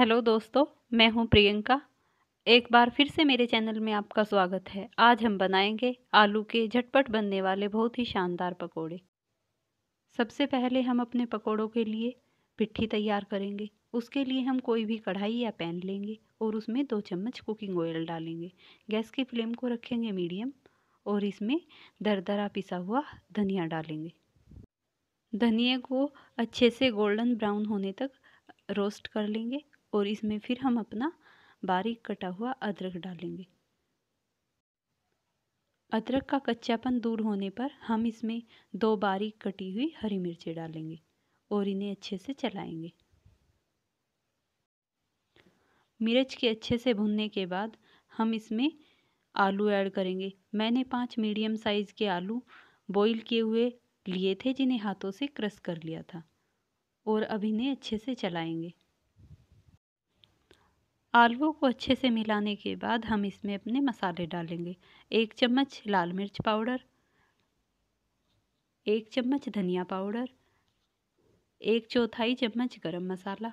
Hello दोस्तों मैं हूं प्रियंका एक बार फिर से मेरे चैनल में आपका स्वागत है आज हम बनाएंगे आलू के झटपट बनने वाले बहुत ही शानदार पकोड़े सबसे पहले हम अपने पकोड़ों के लिए पिट्ठी तैयार करेंगे उसके लिए हम कोई भी कढ़ाई या पैन लेंगे और उसमें दो चम्मच कुकिंग ऑयल डालेंगे गैस की फ्लेम को रखेंगे मीडियम और इसमें दरदरा पिसा हुआ धनिया डालेंगे धनिया को अच्छे से गोल्डन ब्राउन होने तक रोस्ट कर लेंगे और इसमें फिर हम अपना बारीक कटा हुआ अदरक डालेंगे अदरक का कच्चापन दूर होने पर हम इसमें दो बारीक कटी हुई हरी मिर्ची डालेंगे और इन्हें अच्छे से चलाएंगे मिर्च के अच्छे से भुनने के बाद हम इसमें आलू ऐड करेंगे मैंने पांच मीडियम साइज़ के आलू बॉईल किए हुए लिए थे जिन्हें हाथों से क्रश कर लिया था और अब इन्हें अच्छे से चलाएंगे आलू को अच्छे से मिलाने के बाद हम इसमें अपने मसाले डालेंगे एक चम्मच लाल मिर्च पाउडर एक चम्मच धनिया पाउडर एक चौथाई चम्मच गरम मसाला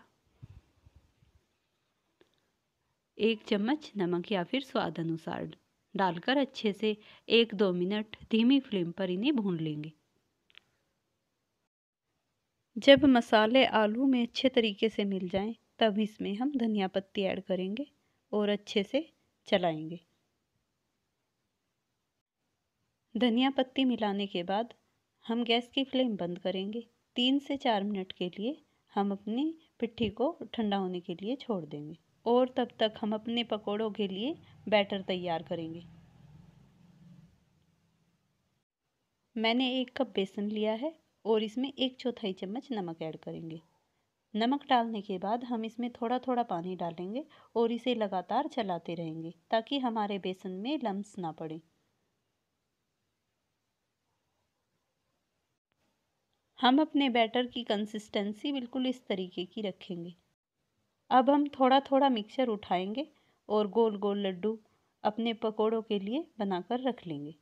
एक चम्मच नमक या फिर स्वाद अनुसार डालकर अच्छे से एक दो मिनट धीमी फ्लेम पर इन्हें भून लेंगे जब मसाले आलू में अच्छे तरीके से मिल जाएं तब इसमें हम धनिया पत्ती ऐड करेंगे और अच्छे से चलाएंगे धनिया पत्ती मिलाने के बाद हम गैस की फ्लेम बंद करेंगे तीन से चार मिनट के लिए हम अपनी पिट्ठी को ठंडा होने के लिए छोड़ देंगे और तब तक हम अपने पकोड़ों के लिए बैटर तैयार करेंगे मैंने एक कप बेसन लिया है और इसमें एक चौथाई चम्मच नमक ऐड करेंगे नमक डालने के बाद हम इसमें थोड़ा थोड़ा पानी डालेंगे और इसे लगातार चलाते रहेंगे ताकि हमारे बेसन में लम्स ना पड़े हम अपने बैटर की कंसिस्टेंसी बिल्कुल इस तरीके की रखेंगे अब हम थोड़ा थोड़ा मिक्सचर उठाएंगे और गोल गोल लड्डू अपने पकोड़ों के लिए बनाकर रख लेंगे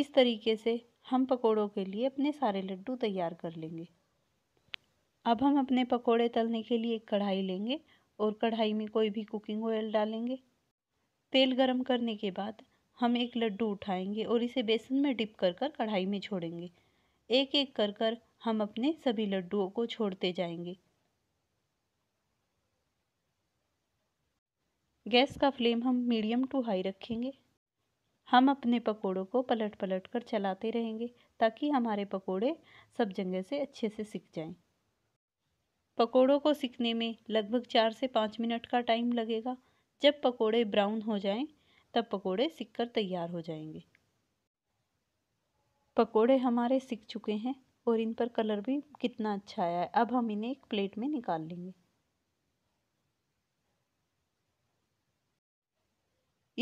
इस तरीके से हम पकोड़ों के लिए अपने सारे लड्डू तैयार कर लेंगे अब हम अपने पकोड़े तलने के लिए एक कढ़ाई लेंगे और कढ़ाई में कोई भी कुकिंग ऑयल डालेंगे तेल गरम करने के बाद हम एक लड्डू उठाएंगे और इसे बेसन में डिप कर कर कढ़ाई में छोड़ेंगे एक एक कर कर हम अपने सभी लड्डुओं को छोड़ते जाएंगे गैस का फ्लेम हम मीडियम टू हाई रखेंगे हम अपने पकोड़ों को पलट पलट कर चलाते रहेंगे ताकि हमारे पकोड़े सब जगह से अच्छे से सिक जाएं। पकोड़ों को सिकने में लगभग चार से पाँच मिनट का टाइम लगेगा जब पकोड़े ब्राउन हो जाएं, तब पकोड़े सिक कर तैयार हो जाएंगे पकोड़े हमारे सिक चुके हैं और इन पर कलर भी कितना अच्छा आया है अब हम इन्हें एक प्लेट में निकाल लेंगे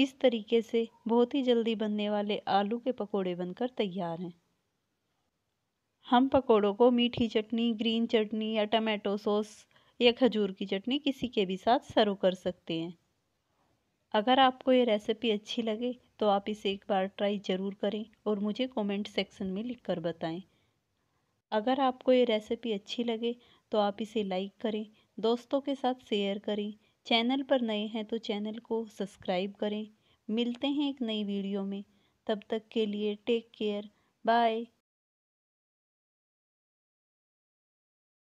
इस तरीके से बहुत ही जल्दी बनने वाले आलू के पकोड़े बनकर तैयार हैं हम पकोड़ों को मीठी चटनी ग्रीन चटनी या टमाटो सॉस या खजूर की चटनी किसी के भी साथ सर्व कर सकते हैं अगर आपको ये रेसिपी अच्छी लगे तो आप इसे एक बार ट्राई ज़रूर करें और मुझे कमेंट सेक्शन में लिख कर बताएँ अगर आपको ये रेसिपी अच्छी लगे तो आप इसे लाइक करें दोस्तों के साथ शेयर करें चैनल पर नए हैं तो चैनल को सब्सक्राइब करें मिलते हैं एक नई वीडियो में तब तक के लिए टेक केयर बाय